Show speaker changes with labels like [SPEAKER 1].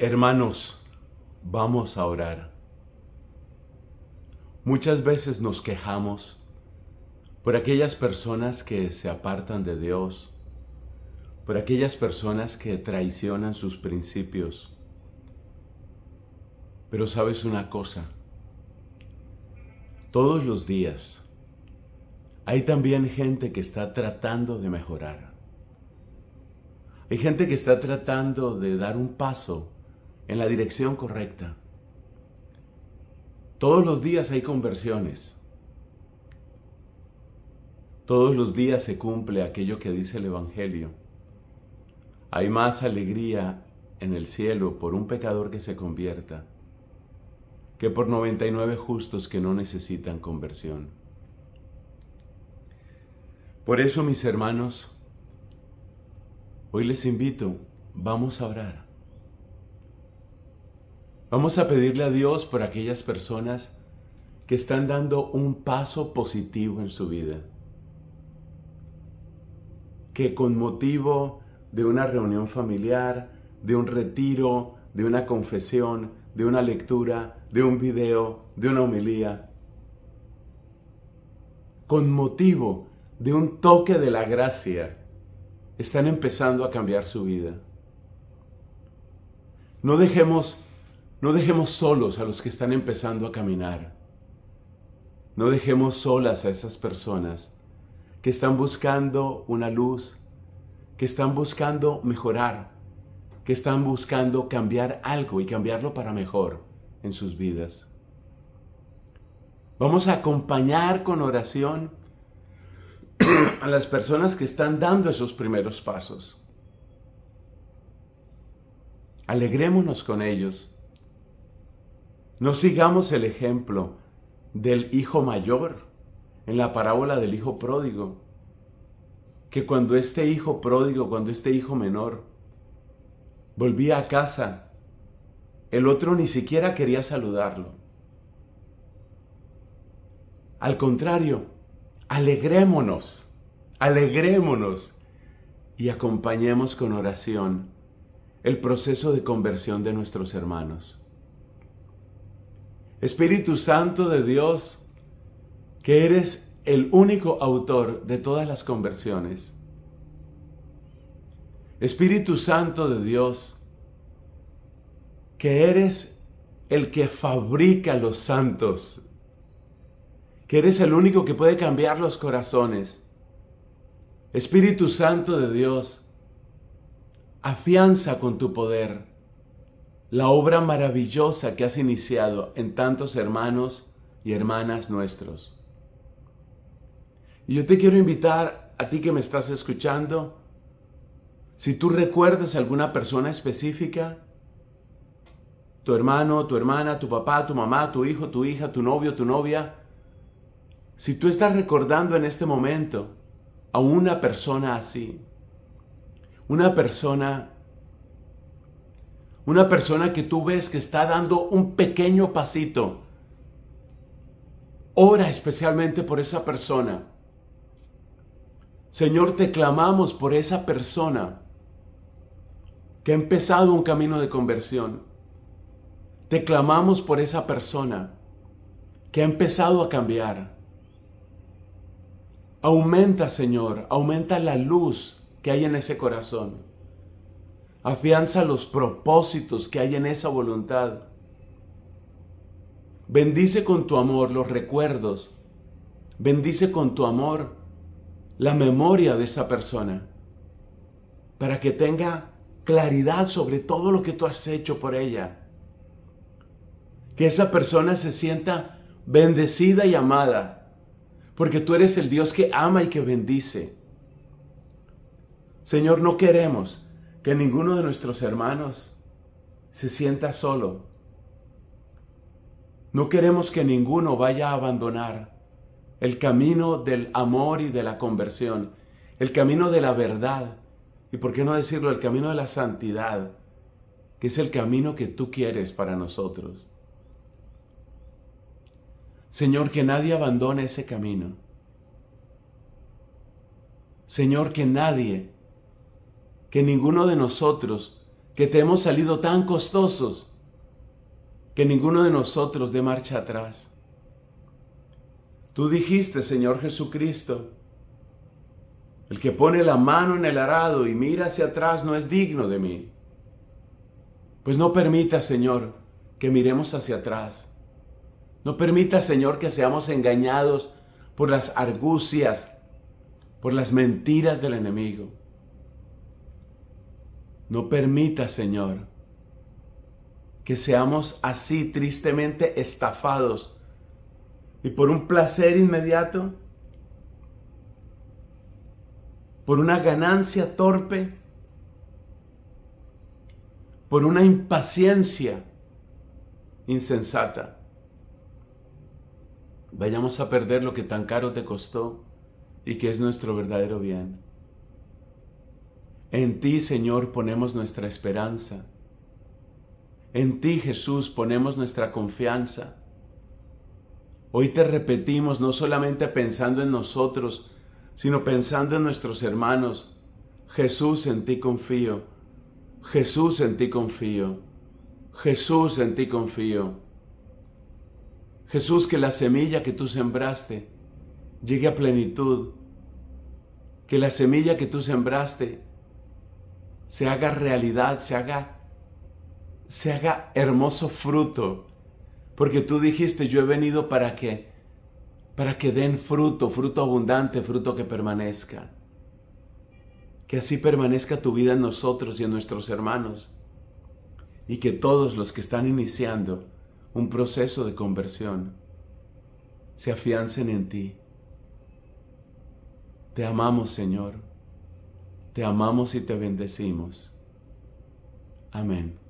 [SPEAKER 1] Hermanos, vamos a orar. Muchas veces nos quejamos por aquellas personas que se apartan de Dios, por aquellas personas que traicionan sus principios. Pero sabes una cosa, todos los días hay también gente que está tratando de mejorar. Hay gente que está tratando de dar un paso en la dirección correcta. Todos los días hay conversiones. Todos los días se cumple aquello que dice el Evangelio. Hay más alegría en el cielo por un pecador que se convierta que por 99 justos que no necesitan conversión. Por eso, mis hermanos, hoy les invito, vamos a orar. Vamos a pedirle a Dios por aquellas personas que están dando un paso positivo en su vida. Que con motivo de una reunión familiar, de un retiro, de una confesión, de una lectura, de un video, de una homilía, con motivo de un toque de la gracia, están empezando a cambiar su vida. No dejemos no dejemos solos a los que están empezando a caminar. No dejemos solas a esas personas que están buscando una luz, que están buscando mejorar, que están buscando cambiar algo y cambiarlo para mejor en sus vidas. Vamos a acompañar con oración a las personas que están dando esos primeros pasos. Alegrémonos con ellos no sigamos el ejemplo del hijo mayor en la parábola del hijo pródigo, que cuando este hijo pródigo, cuando este hijo menor volvía a casa, el otro ni siquiera quería saludarlo. Al contrario, alegrémonos, alegrémonos y acompañemos con oración el proceso de conversión de nuestros hermanos. Espíritu Santo de Dios, que eres el único autor de todas las conversiones. Espíritu Santo de Dios, que eres el que fabrica los santos, que eres el único que puede cambiar los corazones. Espíritu Santo de Dios, afianza con tu poder la obra maravillosa que has iniciado en tantos hermanos y hermanas nuestros. Y yo te quiero invitar a ti que me estás escuchando, si tú recuerdas a alguna persona específica, tu hermano, tu hermana, tu papá, tu mamá, tu hijo, tu hija, tu novio, tu novia, si tú estás recordando en este momento a una persona así, una persona una persona que tú ves que está dando un pequeño pasito. Ora especialmente por esa persona. Señor, te clamamos por esa persona que ha empezado un camino de conversión. Te clamamos por esa persona que ha empezado a cambiar. Aumenta, Señor, aumenta la luz que hay en ese corazón. Afianza los propósitos que hay en esa voluntad. Bendice con tu amor los recuerdos. Bendice con tu amor la memoria de esa persona. Para que tenga claridad sobre todo lo que tú has hecho por ella. Que esa persona se sienta bendecida y amada. Porque tú eres el Dios que ama y que bendice. Señor, no queremos que ninguno de nuestros hermanos se sienta solo. No queremos que ninguno vaya a abandonar el camino del amor y de la conversión, el camino de la verdad y, por qué no decirlo, el camino de la santidad, que es el camino que tú quieres para nosotros. Señor, que nadie abandone ese camino. Señor, que nadie que ninguno de nosotros, que te hemos salido tan costosos, que ninguno de nosotros dé marcha atrás. Tú dijiste, Señor Jesucristo, el que pone la mano en el arado y mira hacia atrás no es digno de mí. Pues no permita, Señor, que miremos hacia atrás. No permita, Señor, que seamos engañados por las argucias, por las mentiras del enemigo. No permita, Señor, que seamos así tristemente estafados y por un placer inmediato, por una ganancia torpe, por una impaciencia insensata. Vayamos a perder lo que tan caro te costó y que es nuestro verdadero bien. En ti, Señor, ponemos nuestra esperanza. En ti, Jesús, ponemos nuestra confianza. Hoy te repetimos, no solamente pensando en nosotros, sino pensando en nuestros hermanos. Jesús, en ti confío. Jesús, en ti confío. Jesús, en ti confío. Jesús, que la semilla que tú sembraste llegue a plenitud. Que la semilla que tú sembraste se haga realidad, se haga, se haga hermoso fruto. Porque tú dijiste, yo he venido para que, para que den fruto, fruto abundante, fruto que permanezca. Que así permanezca tu vida en nosotros y en nuestros hermanos. Y que todos los que están iniciando un proceso de conversión se afiancen en ti. Te amamos, Señor. Te amamos y te bendecimos. Amén.